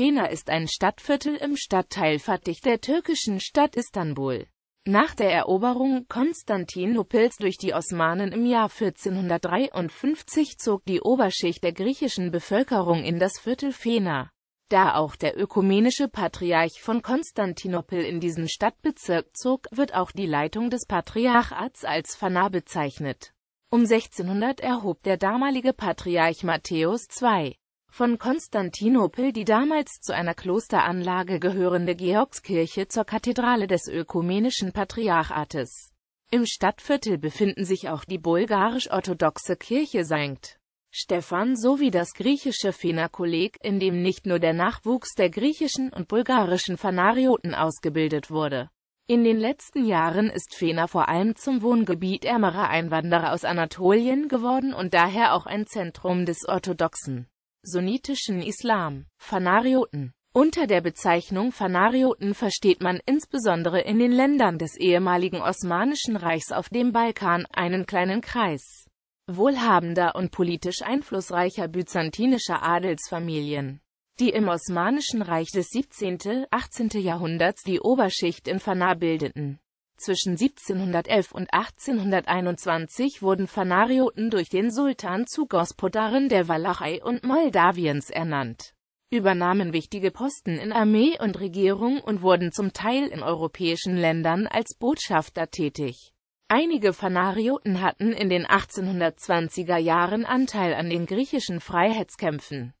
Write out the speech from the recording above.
Fena ist ein Stadtviertel im Stadtteil Fatih der türkischen Stadt Istanbul. Nach der Eroberung Konstantinopels durch die Osmanen im Jahr 1453 zog die Oberschicht der griechischen Bevölkerung in das Viertel Fena. Da auch der ökumenische Patriarch von Konstantinopel in diesen Stadtbezirk zog, wird auch die Leitung des Patriarchats als Fana bezeichnet. Um 1600 erhob der damalige Patriarch Matthäus II von Konstantinopel die damals zu einer Klosteranlage gehörende Georgskirche zur Kathedrale des ökumenischen Patriarchates. Im Stadtviertel befinden sich auch die bulgarisch-orthodoxe Kirche St. Stephan sowie das griechische Phänakolleg, in dem nicht nur der Nachwuchs der griechischen und bulgarischen Fanarioten ausgebildet wurde. In den letzten Jahren ist Fena vor allem zum Wohngebiet ärmerer Einwanderer aus Anatolien geworden und daher auch ein Zentrum des orthodoxen sunnitischen Islam, Fanarioten. Unter der Bezeichnung Fanarioten versteht man insbesondere in den Ländern des ehemaligen Osmanischen Reichs auf dem Balkan einen kleinen Kreis wohlhabender und politisch einflussreicher byzantinischer Adelsfamilien, die im Osmanischen Reich des 17. 18. Jahrhunderts die Oberschicht in Fanar bildeten zwischen 1711 und 1821 wurden Fanarioten durch den Sultan zu Gospodaren der Walachei und Moldawiens ernannt, übernahmen wichtige Posten in Armee und Regierung und wurden zum Teil in europäischen Ländern als Botschafter tätig. Einige Fanarioten hatten in den 1820er Jahren Anteil an den griechischen Freiheitskämpfen.